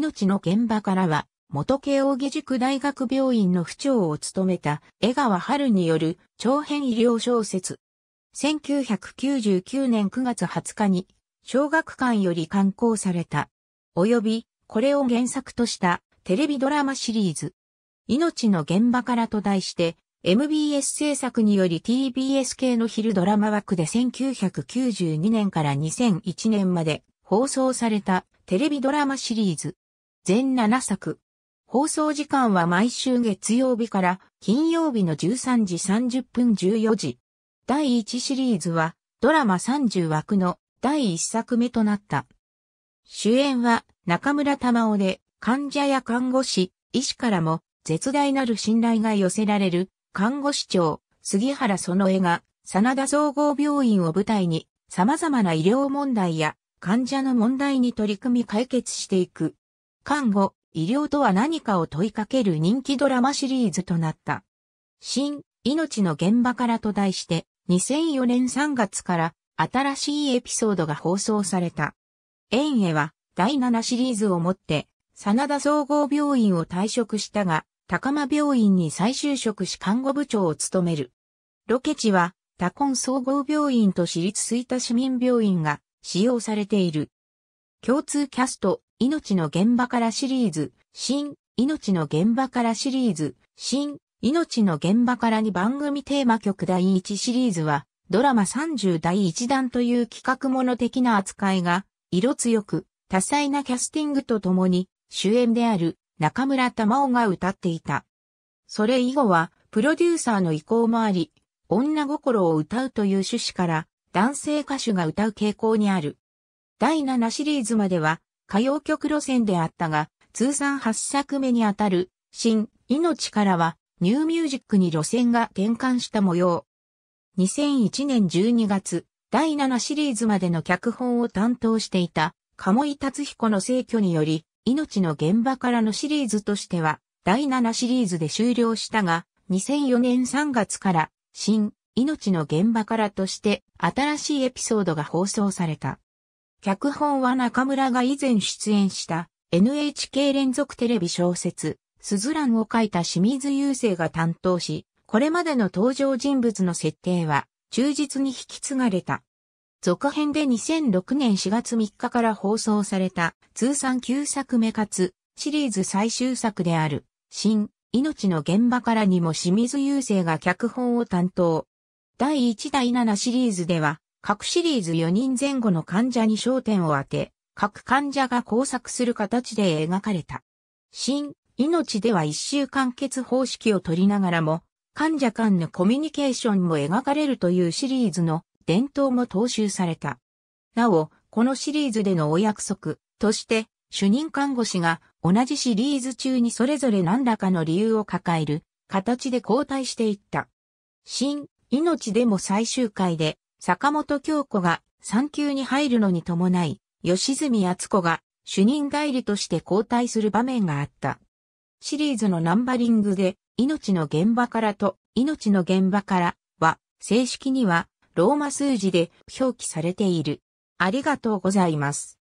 命の現場からは、元慶應義塾大学病院の府長を務めた江川春による長編医療小説。1999年9月20日に小学館より刊行された。及び、これを原作としたテレビドラマシリーズ。命の現場からと題して、MBS 制作により TBS 系の昼ドラマ枠で1992年から2001年まで放送されたテレビドラマシリーズ。全7作。放送時間は毎週月曜日から金曜日の13時30分14時。第1シリーズはドラマ30枠の第1作目となった。主演は中村玉緒で患者や看護師、医師からも絶大なる信頼が寄せられる看護師長杉原園江が真田総合病院を舞台に様々な医療問題や患者の問題に取り組み解決していく看護、医療とは何かを問いかける人気ドラマシリーズとなった。新、命の現場からと題して、2004年3月から新しいエピソードが放送された。園へは第7シリーズをもって、真田総合病院を退職したが、高間病院に再就職し看護部長を務める。ロケ地は、他コン総合病院と私立吹田市民病院が使用されている。共通キャスト、命の現場からシリーズ、新、命の現場からシリーズ、新、命の現場からに番組テーマ曲第1シリーズは、ドラマ30第1弾という企画もの的な扱いが、色強く、多彩なキャスティングとともに、主演である中村玉緒が歌っていた。それ以後は、プロデューサーの意向もあり、女心を歌うという趣旨から、男性歌手が歌う傾向にある。第7シリーズまでは、歌謡曲路線であったが、通算8作目にあたる、新、命からは、ニューミュージックに路線が転換した模様。2001年12月、第7シリーズまでの脚本を担当していた、鴨井達彦の逝去により、命の現場からのシリーズとしては、第7シリーズで終了したが、2004年3月から、新、命の現場からとして、新しいエピソードが放送された。脚本は中村が以前出演した NHK 連続テレビ小説、スズランを書いた清水雄生が担当し、これまでの登場人物の設定は忠実に引き継がれた。続編で2006年4月3日から放送された通算9作目かつシリーズ最終作である新命の現場からにも清水雄生が脚本を担当。第1第7シリーズでは各シリーズ4人前後の患者に焦点を当て、各患者が工作する形で描かれた。新、命では一周完結方式を取りながらも、患者間のコミュニケーションも描かれるというシリーズの伝統も踏襲された。なお、このシリーズでのお約束として、主任看護師が同じシリーズ中にそれぞれ何らかの理由を抱える形で交代していった。新、命でも最終回で坂本京子が産休に入るのに伴い、吉住厚子が主任代理として交代する場面があった。シリーズのナンバリングで、命の現場からと、命の現場からは、正式には、ローマ数字で表記されている。ありがとうございます。